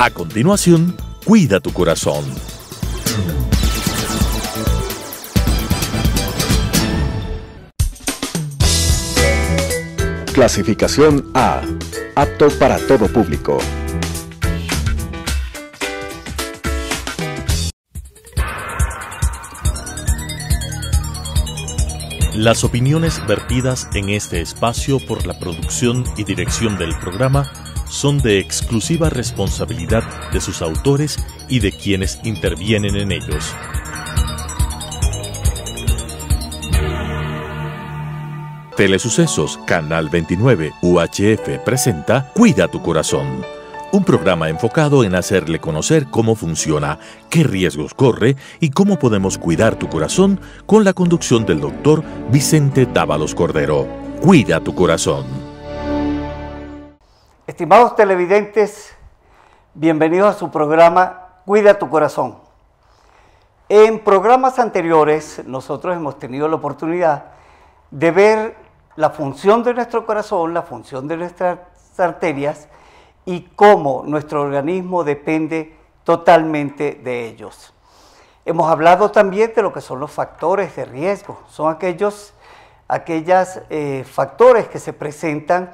A continuación, cuida tu corazón. Clasificación A. Apto para todo público. Las opiniones vertidas en este espacio por la producción y dirección del programa son de exclusiva responsabilidad de sus autores y de quienes intervienen en ellos. Telesucesos, Canal 29, UHF presenta Cuida tu corazón. Un programa enfocado en hacerle conocer cómo funciona, qué riesgos corre y cómo podemos cuidar tu corazón con la conducción del doctor Vicente Dávalos Cordero. Cuida tu corazón. Estimados televidentes, bienvenidos a su programa Cuida tu corazón. En programas anteriores nosotros hemos tenido la oportunidad de ver la función de nuestro corazón, la función de nuestras arterias y cómo nuestro organismo depende totalmente de ellos. Hemos hablado también de lo que son los factores de riesgo, son aquellos eh, factores que se presentan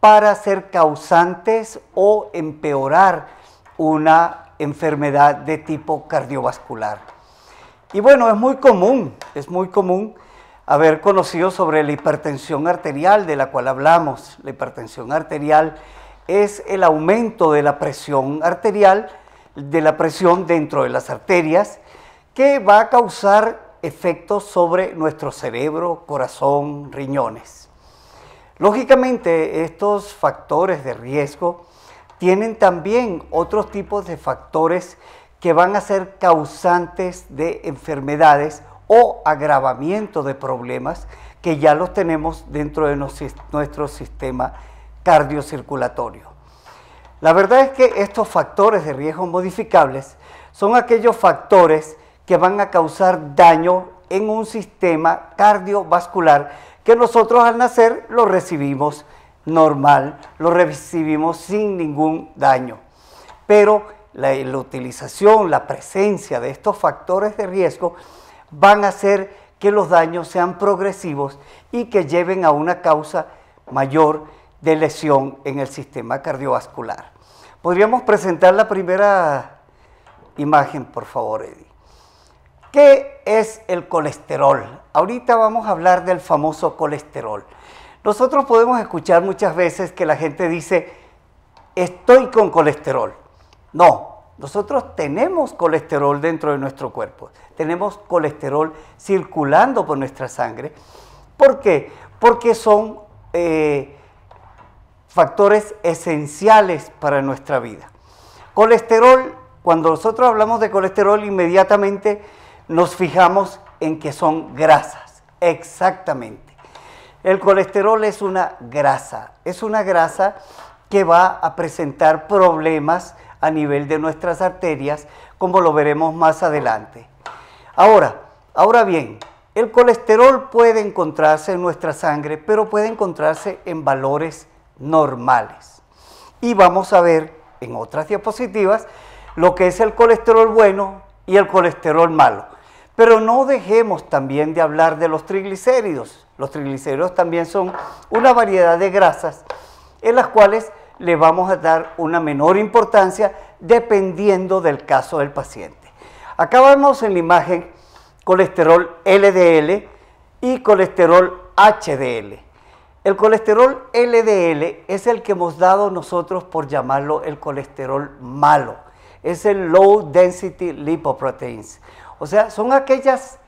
para ser causantes o empeorar una enfermedad de tipo cardiovascular. Y bueno, es muy común, es muy común haber conocido sobre la hipertensión arterial de la cual hablamos. La hipertensión arterial es el aumento de la presión arterial, de la presión dentro de las arterias, que va a causar efectos sobre nuestro cerebro, corazón, riñones. Lógicamente, estos factores de riesgo tienen también otros tipos de factores que van a ser causantes de enfermedades o agravamiento de problemas que ya los tenemos dentro de nuestro sistema cardiocirculatorio. La verdad es que estos factores de riesgo modificables son aquellos factores que van a causar daño en un sistema cardiovascular que nosotros al nacer lo recibimos normal, lo recibimos sin ningún daño. Pero la, utilización, la presencia de estos factores de riesgo van a hacer que los daños sean progresivos y que lleven a una causa mayor de lesión en el sistema cardiovascular. Podríamos presentar la primera imagen, por favor, Eddie. ¿Qué es el colesterol? Ahorita vamos a hablar del famoso colesterol. Nosotros podemos escuchar muchas veces que la gente dice, estoy con colesterol. No, nosotros tenemos colesterol dentro de nuestro cuerpo, tenemos colesterol circulando por nuestra sangre. ¿Por qué? Porque son eh, factores esenciales para nuestra vida. Colesterol, cuando nosotros hablamos de colesterol, inmediatamente nos fijamos en que son grasas, exactamente. El colesterol es una grasa, es una grasa que va a presentar problemas a nivel de nuestras arterias, como lo veremos más adelante. Ahora, ahora bien, el colesterol puede encontrarse en nuestra sangre, pero puede encontrarse en valores normales. Y vamos a ver en otras diapositivas lo que es el colesterol bueno y el colesterol malo. Pero no dejemos también de hablar de los triglicéridos. Los triglicéridos también son una variedad de grasas en las cuales le vamos a dar una menor importancia dependiendo del caso del paciente. Acá vemos en la imagen colesterol LDL y colesterol HDL. El colesterol LDL es el que hemos dado nosotros por llamarlo el colesterol malo. Es el Low Density Lipoproteins. O sea, son aquellas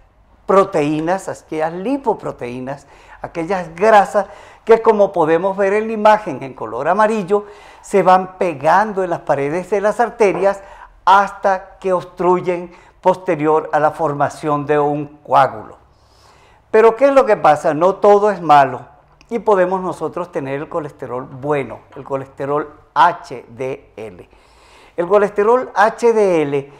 proteínas, aquellas lipoproteínas, aquellas grasas que como podemos ver en la imagen en color amarillo, se van pegando en las paredes de las arterias hasta que obstruyen posterior a la formación de un coágulo. Pero ¿qué es lo que pasa? No todo es malo y podemos nosotros tener el colesterol bueno, el colesterol HDL. El colesterol HDL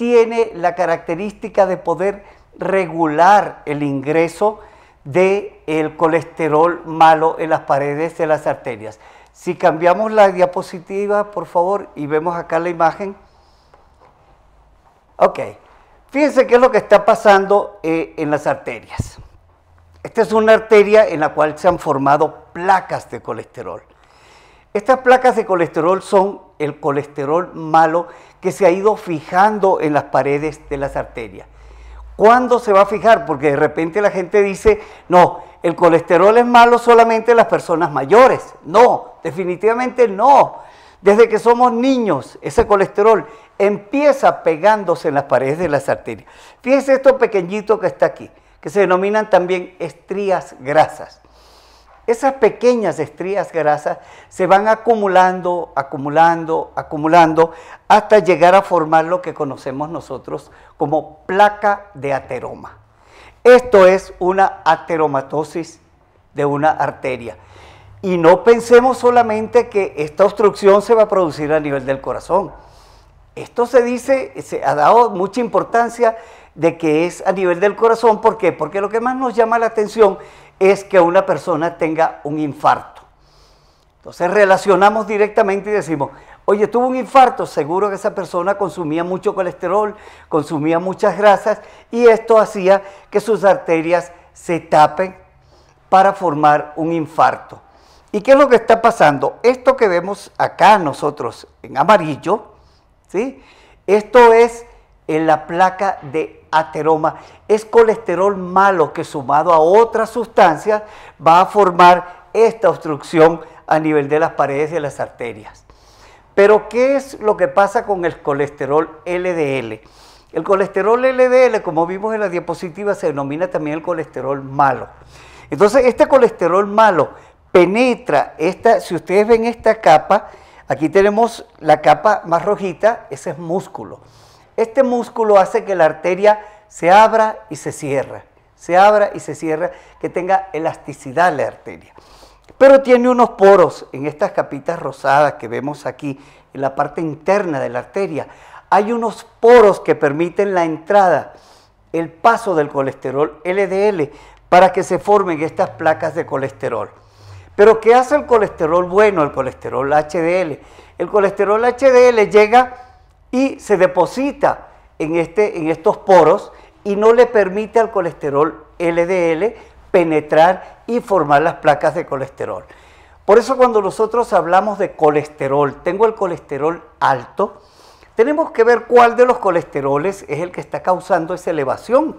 tiene la característica de poder regular el ingreso del colesterol malo en las paredes de las arterias. Si cambiamos la diapositiva, por favor, y vemos acá la imagen. Ok, fíjense qué es lo que está pasando eh, en las arterias. Esta es una arteria en la cual se han formado placas de colesterol. Estas placas de colesterol son el colesterol malo que se ha ido fijando en las paredes de las arterias. ¿Cuándo se va a fijar? Porque de repente la gente dice, no, el colesterol es malo solamente en las personas mayores. No, definitivamente no. Desde que somos niños, ese colesterol empieza pegándose en las paredes de las arterias. Fíjense esto pequeñito que está aquí, que se denominan también estrías grasas. Esas pequeñas estrías grasas se van acumulando, acumulando, acumulando, hasta llegar a formar lo que conocemos nosotros como placa de ateroma. Esto es una ateromatosis de una arteria. Y no pensemos solamente que esta obstrucción se va a producir a nivel del corazón. Esto se dice, se ha dado mucha importancia de que es a nivel del corazón. ¿Por qué? Porque lo que más nos llama la atención es que una persona tenga un infarto. Entonces relacionamos directamente y decimos, oye, tuvo un infarto, seguro que esa persona consumía mucho colesterol, consumía muchas grasas y esto hacía que sus arterias se tapen para formar un infarto. ¿Y qué es lo que está pasando? Esto que vemos acá nosotros en amarillo, ¿sí? Esto es en la placa de ateroma. Es colesterol malo que sumado a otras sustancias va a formar esta obstrucción a nivel de las paredes de las arterias. Pero ¿qué es lo que pasa con el colesterol LDL? El colesterol LDL, como vimos en la diapositiva, se denomina también el colesterol malo. Entonces, este colesterol malo penetra esta, si ustedes ven esta capa, aquí tenemos la capa más rojita, ese es músculo. Este músculo hace que la arteria se abra y se cierra, se abra y se cierra, que tenga elasticidad la arteria. Pero tiene unos poros en estas capitas rosadas que vemos aquí, en la parte interna de la arteria. Hay unos poros que permiten la entrada, el paso del colesterol LDL para que se formen estas placas de colesterol. Pero ¿qué hace el colesterol bueno, el colesterol HDL? El colesterol HDL llega y se deposita en, este, en estos poros y no le permite al colesterol LDL penetrar y formar las placas de colesterol. Por eso cuando nosotros hablamos de colesterol, tengo el colesterol alto, tenemos que ver cuál de los colesteroles es el que está causando esa elevación.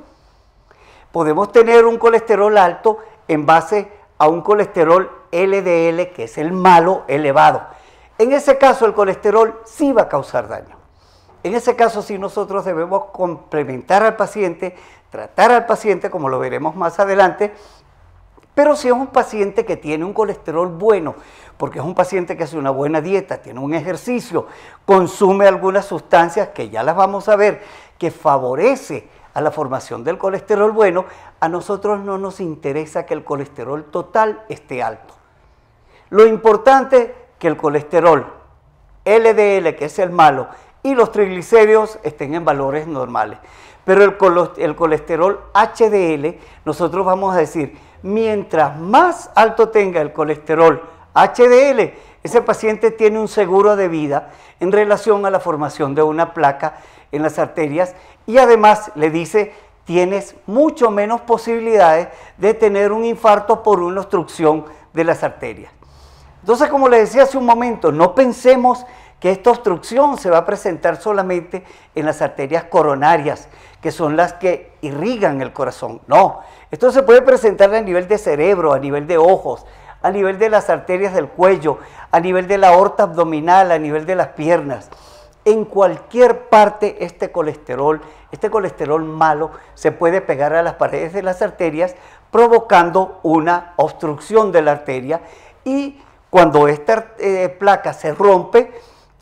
Podemos tener un colesterol alto en base a un colesterol LDL, que es el malo elevado. En ese caso el colesterol sí va a causar daño. En ese caso, sí nosotros debemos complementar al paciente, tratar al paciente, como lo veremos más adelante, pero si es un paciente que tiene un colesterol bueno, porque es un paciente que hace una buena dieta, tiene un ejercicio, consume algunas sustancias que ya las vamos a ver, que favorece a la formación del colesterol bueno, a nosotros no nos interesa que el colesterol total esté alto. Lo importante que el colesterol LDL, que es el malo, y los triglicéridos estén en valores normales. Pero el, colesterol HDL, nosotros vamos a decir, mientras más alto tenga el colesterol HDL, ese paciente tiene un seguro de vida en relación a la formación de una placa en las arterias y además le dice tienes mucho menos posibilidades de tener un infarto por una obstrucción de las arterias. Entonces, como le decía hace un momento, no pensemos que esta obstrucción se va a presentar solamente en las arterias coronarias, que son las que irrigan el corazón. No, esto se puede presentar a nivel de cerebro, a nivel de ojos, a nivel de las arterias del cuello, a nivel de la aorta abdominal, a nivel de las piernas. En cualquier parte este colesterol, este colesterol malo, se puede pegar a las paredes de las arterias provocando una obstrucción de la arteria y cuando esta eh, placa se rompe,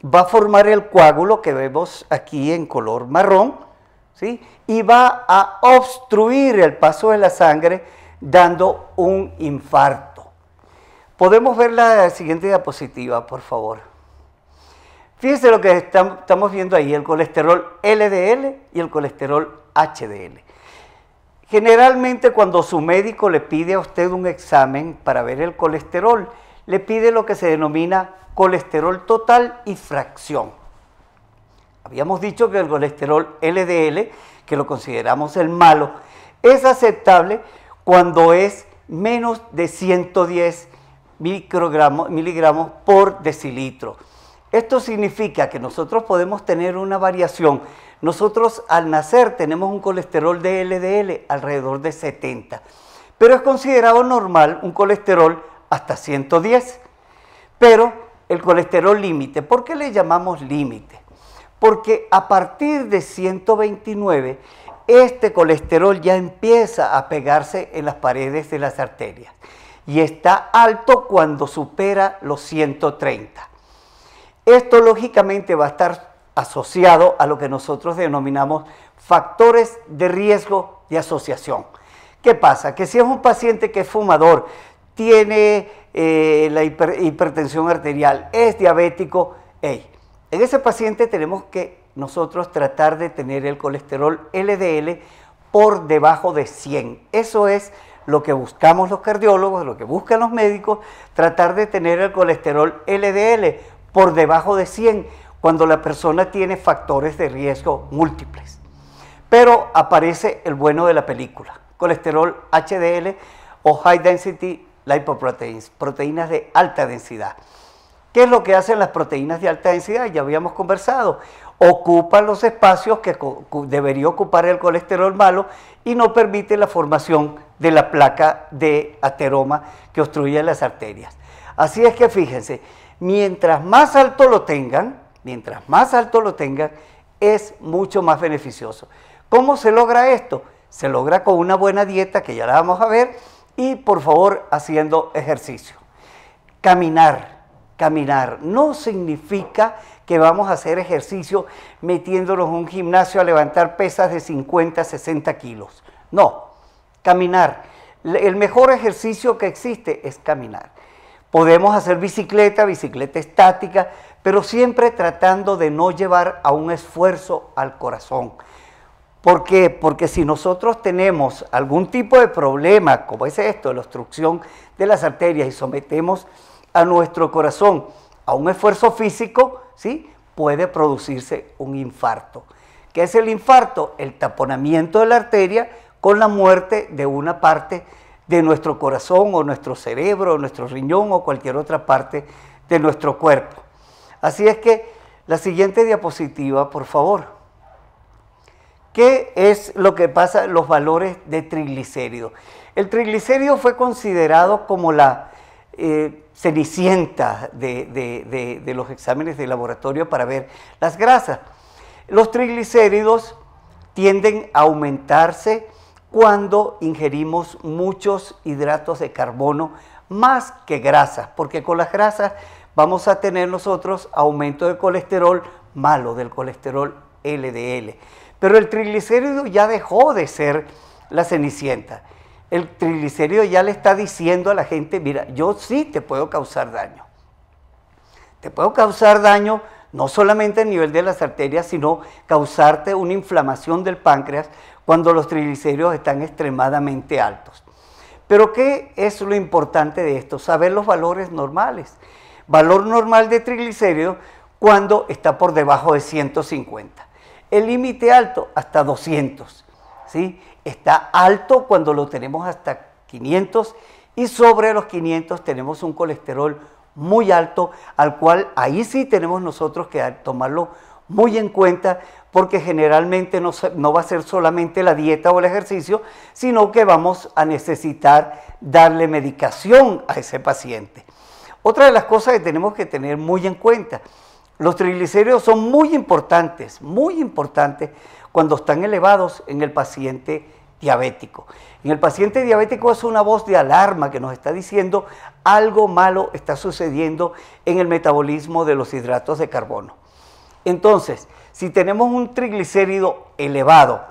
va a formar el coágulo que vemos aquí en color marrón, ¿sí? y va a obstruir el paso de la sangre dando un infarto. Podemos ver la siguiente diapositiva, por favor. Fíjense lo que estamos viendo ahí, el colesterol LDL y el colesterol HDL. Generalmente cuando su médico le pide a usted un examen para ver el colesterol, le pide lo que se denomina colesterol total y fracción. Habíamos dicho que el colesterol LDL, que lo consideramos el malo, es aceptable cuando es menos de 110 microgramos, miligramos por decilitro. Esto significa que nosotros podemos tener una variación. Nosotros al nacer tenemos un colesterol de LDL alrededor de 70, pero es considerado normal un colesterol hasta 110. Pero el colesterol límite, ¿por qué le llamamos límite? Porque a partir de 129, este colesterol ya empieza a pegarse en las paredes de las arterias y está alto cuando supera los 130. Esto lógicamente va a estar asociado a lo que nosotros denominamos factores de riesgo de asociación. ¿Qué pasa? Que si es un paciente que es fumador, tiene eh, la hipertensión arterial, es diabético. en ese paciente tenemos que nosotros tratar de tener el colesterol LDL por debajo de 100. Eso es lo que buscamos los cardiólogos, lo que buscan los médicos, tratar de tener el colesterol LDL por debajo de 100 cuando la persona tiene factores de riesgo múltiples. Pero aparece el bueno de la película, colesterol HDL o High Density la hipoproteína, proteínas de alta densidad. ¿Qué es lo que hacen las proteínas de alta densidad? Ya habíamos conversado. Ocupan los espacios que debería ocupar el colesterol malo y no permite la formación de la placa de ateroma que obstruye las arterias. Así es que fíjense, mientras más alto lo tengan, mientras más alto lo tengan, es mucho más beneficioso. ¿Cómo se logra esto? Se logra con una buena dieta, que ya la vamos a ver, y por favor haciendo ejercicio. Caminar, caminar. No significa que vamos a hacer ejercicio metiéndonos en un gimnasio a levantar pesas de 50, 60 kilos. No, caminar. El mejor ejercicio que existe es caminar. Podemos hacer bicicleta, bicicleta estática, pero siempre tratando de no llevar a un esfuerzo al corazón. ¿Por qué? Porque si nosotros tenemos algún tipo de problema, como es esto, la obstrucción de las arterias, y sometemos a nuestro corazón a un esfuerzo físico, ¿sí? puede producirse un infarto. ¿Qué es el infarto? El taponamiento de la arteria con la muerte de una parte de nuestro corazón o nuestro cerebro o nuestro riñón o cualquier otra parte de nuestro cuerpo. Así es que la siguiente diapositiva, por favor. ¿Qué es lo que pasa los valores de triglicéridos? El triglicérido fue considerado como la eh, cenicienta de, los exámenes de laboratorio para ver las grasas. Los triglicéridos tienden a aumentarse cuando ingerimos muchos hidratos de carbono más que grasas, porque con las grasas vamos a tener nosotros aumento de colesterol malo, del colesterol LDL. Pero el triglicérido ya dejó de ser la cenicienta. El triglicérido ya le está diciendo a la gente, mira, yo sí te puedo causar daño. Te puedo causar daño no solamente a nivel de las arterias, sino causarte una inflamación del páncreas cuando los triglicéridos están extremadamente altos. Pero ¿qué es lo importante de esto? Saber los valores normales. Valor normal de triglicéridos cuando está por debajo de 150. El límite alto hasta 200. ¿sí? Está alto cuando lo tenemos hasta 500 y sobre los 500 tenemos un colesterol muy alto al cual ahí sí tenemos nosotros que tomarlo muy en cuenta porque generalmente no, no, va a ser solamente la dieta o el ejercicio, sino que vamos a necesitar darle medicación a ese paciente. Otra de las cosas que tenemos que tener muy en cuenta los triglicéridos son muy importantes, muy importantes cuando están elevados en el paciente diabético. En el paciente diabético es una voz de alarma que nos está diciendo algo malo está sucediendo en el metabolismo de los hidratos de carbono. Entonces, si tenemos un triglicérido elevado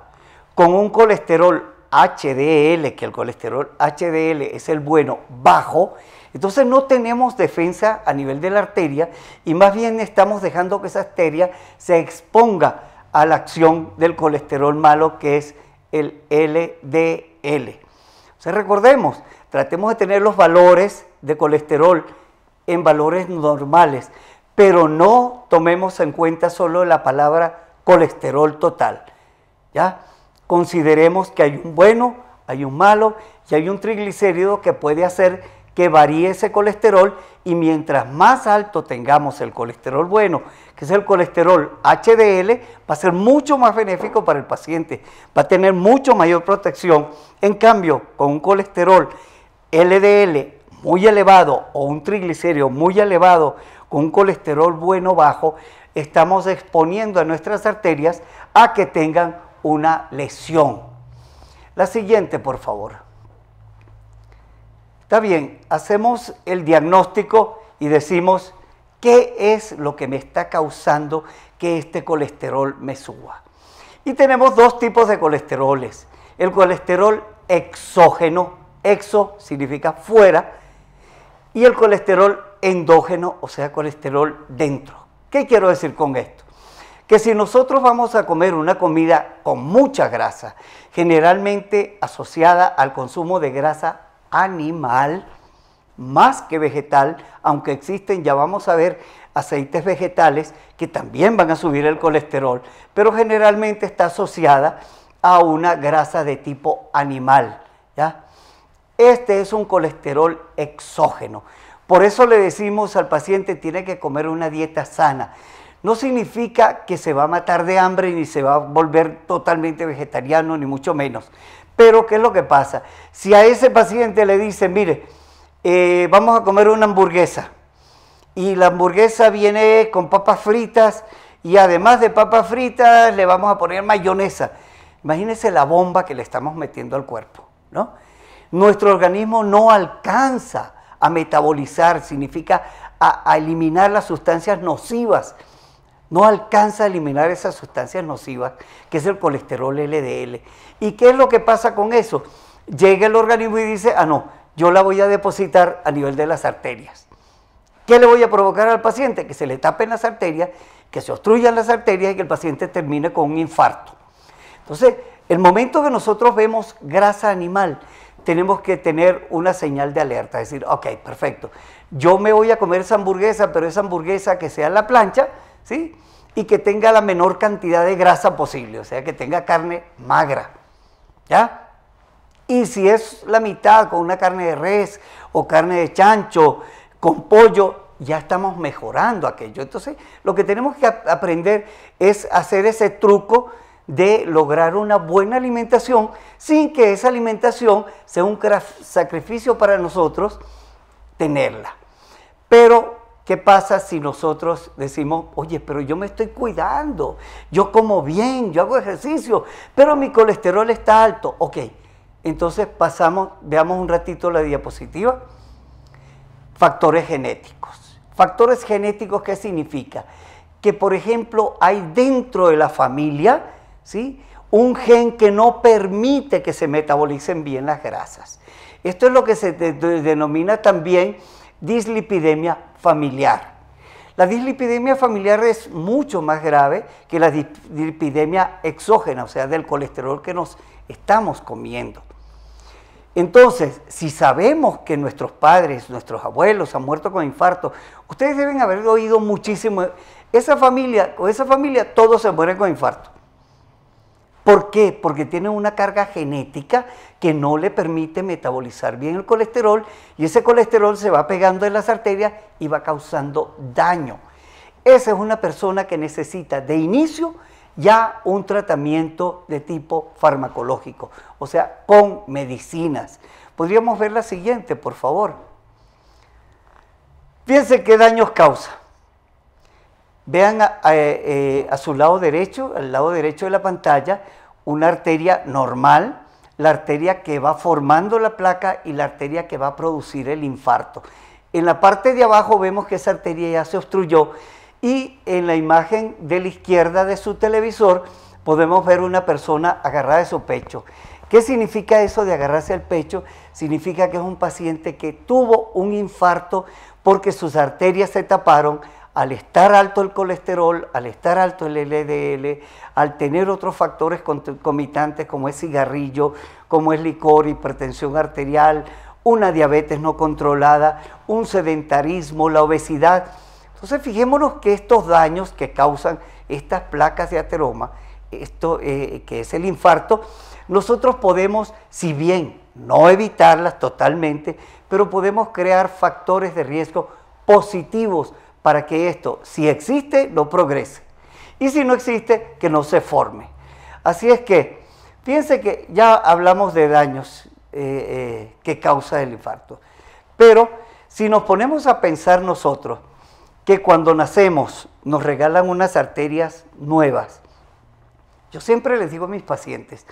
con un colesterol HDL, que el colesterol HDL es el bueno, bajo, entonces no tenemos defensa a nivel de la arteria y más bien estamos dejando que esa arteria se exponga a la acción del colesterol malo que es el LDL. O recordemos, tratemos de tener los valores de colesterol en valores normales, pero no tomemos en cuenta solo la palabra colesterol total. ¿Ya? consideremos que hay un bueno, hay un malo y hay un triglicérido que puede hacer que varíe ese colesterol y mientras más alto tengamos el colesterol bueno, que es el colesterol HDL, va a ser mucho más benéfico para el paciente, va a tener mucho mayor protección. En cambio, con un colesterol LDL muy elevado o un triglicérido muy elevado con un colesterol bueno bajo, estamos exponiendo a nuestras arterias a que tengan una lesión. La siguiente, por favor. Está bien, hacemos el diagnóstico y decimos, ¿qué es lo que me está causando que este colesterol me suba? Y tenemos dos tipos de colesteroles. El colesterol exógeno, exo significa fuera, y el colesterol endógeno, o sea, colesterol dentro. ¿Qué quiero decir con esto? que si nosotros vamos a comer una comida con mucha grasa, generalmente asociada al consumo de grasa animal, más que vegetal, aunque existen, ya vamos a ver, aceites vegetales que también van a subir el colesterol, pero generalmente está asociada a una grasa de tipo animal. Este es un colesterol exógeno. Por eso le decimos al paciente tiene que comer una dieta sana. No significa que se va a matar de hambre ni se va a volver totalmente vegetariano, ni mucho menos. Pero ¿qué es lo que pasa? Si a ese paciente le dicen, mire, eh, vamos a comer una hamburguesa, y la hamburguesa viene con papas fritas, y además de papas fritas le vamos a poner mayonesa. Imagínese la bomba que le estamos metiendo al cuerpo, Nuestro organismo no alcanza a metabolizar, significa a eliminar las sustancias nocivas no alcanza a eliminar esas sustancias nocivas, que es el colesterol LDL. ¿Y qué es lo que pasa con eso? Llega el organismo y dice, ah, no, yo la voy a depositar a nivel de las arterias. ¿Qué le voy a provocar al paciente? Que se le tapen las arterias, que se obstruyan las arterias y que el paciente termine con un infarto. Entonces, el momento que nosotros vemos grasa animal, tenemos que tener una señal de alerta, decir, ok, perfecto, yo me voy a comer esa hamburguesa, pero esa hamburguesa que sea la plancha, y que tenga la menor cantidad de grasa posible, o sea, que tenga carne magra, ¿ya? Y si es la mitad con una carne de res o carne de chancho, con pollo, ya estamos mejorando aquello. Entonces, lo que tenemos que aprender es hacer ese truco de lograr una buena alimentación sin que esa alimentación sea un sacrificio para nosotros tenerla. Pero ¿Qué pasa si nosotros decimos, oye, pero yo me estoy cuidando, yo como bien, yo hago ejercicio, pero mi colesterol está alto? Ok, entonces pasamos, veamos un ratito la diapositiva. Factores genéticos. Factores genéticos, ¿qué significa? Que, por ejemplo, hay dentro de la familia, ¿sí? Un gen que no permite que se metabolicen bien las grasas. Esto es lo que se denomina también dislipidemia familiar. La dislipidemia familiar es mucho más grave que la dislipidemia exógena, o sea, del colesterol que nos estamos comiendo. Entonces, si sabemos que nuestros padres, nuestros abuelos han muerto con infarto, ustedes deben haber oído muchísimo, esa familia, con esa familia, todos se mueren con infarto. ¿Por qué? Porque tiene una carga genética que no le permite metabolizar bien el colesterol y ese colesterol se va pegando en las arterias y va causando daño. Esa es una persona que necesita de inicio ya un tratamiento de tipo farmacológico, o sea, con medicinas. Podríamos ver la siguiente, por favor. Fíjense qué daños causa. Vean eh, a, su lado derecho, al lado derecho de la pantalla, una arteria normal, la arteria que va formando la placa y la arteria que va a producir el infarto. En la parte de abajo vemos que esa arteria ya se obstruyó y en la imagen de la izquierda de su televisor podemos ver una persona agarrada de su pecho. ¿Qué significa eso de agarrarse al pecho? Significa que es un paciente que tuvo un infarto porque sus arterias se taparon, al estar alto el colesterol, al estar alto el LDL, al tener otros factores concomitantes como es cigarrillo, como es licor, hipertensión arterial, una diabetes no controlada, un sedentarismo, la obesidad. Entonces fijémonos que estos daños que causan estas placas de ateroma, esto eh, que es el infarto, nosotros podemos, si bien no evitarlas totalmente, pero podemos crear factores de riesgo positivos para que esto, si existe, no progrese. Y si no existe, que no se forme. Así es que, piense que ya hablamos de daños eh, eh, que causa el infarto. Pero si nos ponemos a pensar nosotros que cuando nacemos nos regalan unas arterias nuevas, yo siempre les digo a mis pacientes,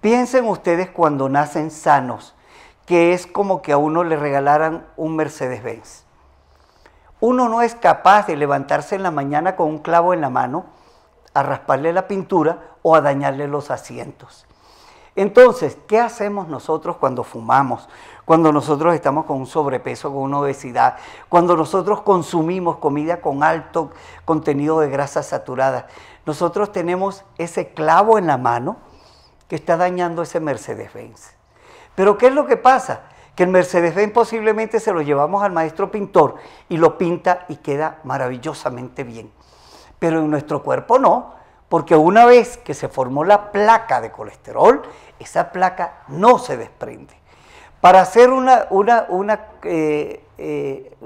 piensen ustedes cuando nacen sanos, que es como que a uno le regalaran un Mercedes-Benz. Uno no es capaz de levantarse en la mañana con un clavo en la mano a rasparle la pintura o a dañarle los asientos. Entonces, ¿qué hacemos nosotros cuando fumamos? Cuando nosotros estamos con un sobrepeso, con una obesidad, cuando nosotros consumimos comida con alto contenido de grasas saturadas. Nosotros tenemos ese clavo en la mano que está dañando ese Mercedes-Benz. Pero ¿qué es lo que pasa? que el Mercedes-Benz posiblemente se lo llevamos al maestro pintor y lo pinta y queda maravillosamente bien. Pero en nuestro cuerpo no, porque una vez que se formó la placa de colesterol, esa placa no se desprende. Para hacer una, una, una, eh, eh,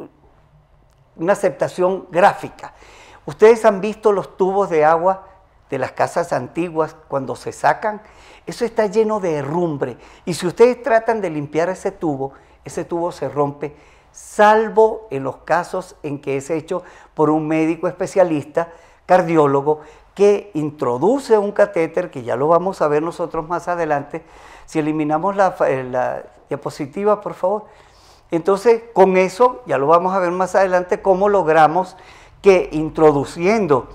una aceptación gráfica, ustedes han visto los tubos de agua de las casas antiguas cuando se sacan, eso está lleno de herrumbre. Y si ustedes tratan de limpiar ese tubo, ese tubo se rompe, salvo en los casos en que es hecho por un médico especialista, cardiólogo, que introduce un catéter, que ya lo vamos a ver nosotros más adelante. Si eliminamos la, eh, diapositiva, por favor. Entonces, con eso, ya lo vamos a ver más adelante, cómo logramos que introduciendo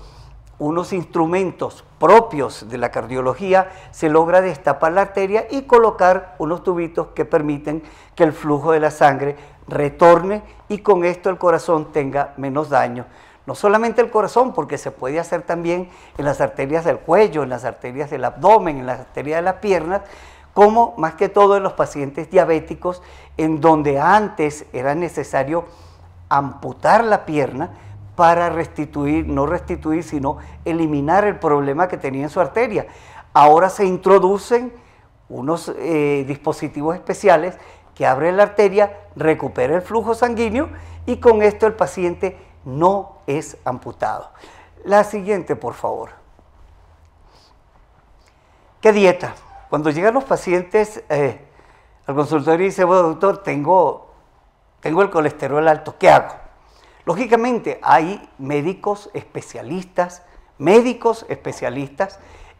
unos instrumentos propios de la cardiología, se logra destapar la arteria y colocar unos tubitos que permiten que el flujo de la sangre retorne y con esto el corazón tenga menos daño. No solamente el corazón, porque se puede hacer también en las arterias del cuello, en las arterias del abdomen, en las arterias de las piernas, como más que todo en los pacientes diabéticos, en donde antes era necesario amputar la pierna, para restituir, no restituir, sino eliminar el problema que tenía en su arteria. Ahora se introducen unos eh, dispositivos especiales que abren la arteria, recupera el flujo sanguíneo y con esto el paciente no es amputado. La siguiente, por favor. ¿Qué dieta? Cuando llegan los pacientes eh, al consultorio y dicen, bueno, doctor, tengo, tengo el colesterol alto, ¿qué hago? Lógicamente hay médicos especialistas, médicos especialistas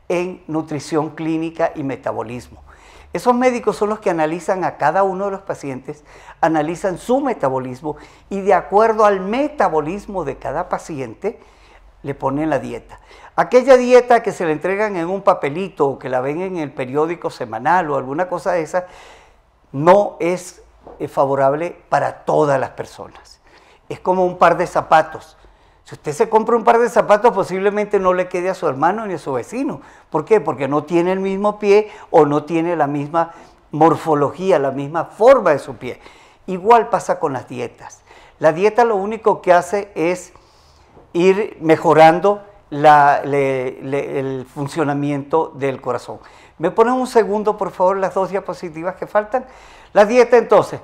en nutrición clínica y metabolismo. Esos médicos son los que analizan a cada uno de los pacientes, analizan su metabolismo y de acuerdo al metabolismo de cada paciente le ponen la dieta. Aquella dieta que se le entregan en un papelito o que la ven en el periódico semanal o alguna cosa de esa, no es eh, favorable para todas las personas es como un par de zapatos. Si usted se compra un par de zapatos, posiblemente no le quede a su hermano ni a su vecino. ¿Por qué? Porque no tiene el mismo pie o no tiene la misma morfología, la misma forma de su pie. Igual pasa con las dietas. La dieta lo único que hace es ir mejorando el funcionamiento del corazón. ¿Me ponen un segundo, por favor, las dos diapositivas que faltan? La dieta entonces,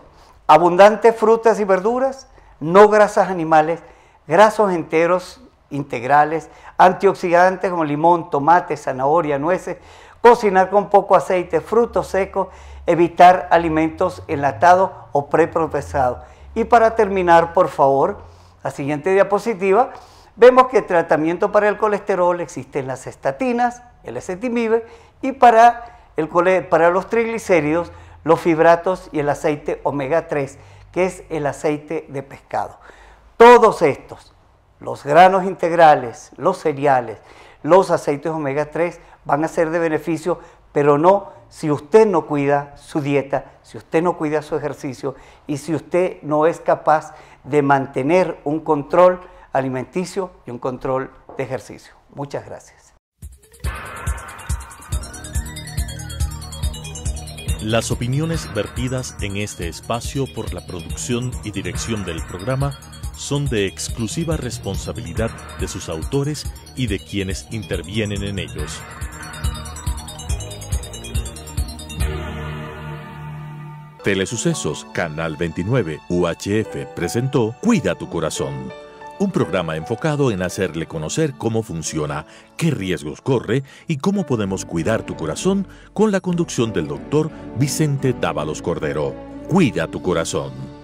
abundantes frutas y verduras, no grasas animales, grasos enteros integrales, antioxidantes como limón, tomate, zanahoria, nueces, cocinar con poco aceite, frutos secos, evitar alimentos enlatados o preprocesados. Y para terminar, por favor, la siguiente diapositiva, vemos que el tratamiento para el colesterol existen las estatinas, el acetimibe, y para, para los triglicéridos, los fibratos y el aceite omega 3, que es el aceite de pescado. Todos estos, los granos integrales, los cereales, los aceites omega 3 van a ser de beneficio, pero no si usted no cuida su dieta, si usted no cuida su ejercicio y si usted no es capaz de mantener un control alimenticio y un control de ejercicio. Muchas gracias. Las opiniones vertidas en este espacio por la producción y dirección del programa son de exclusiva responsabilidad de sus autores y de quienes intervienen en ellos. Telesucesos, Canal 29, UHF presentó Cuida tu corazón un programa enfocado en hacerle conocer cómo funciona, qué riesgos corre y cómo podemos cuidar tu corazón con la conducción del doctor Vicente Dávalos Cordero. Cuida tu corazón.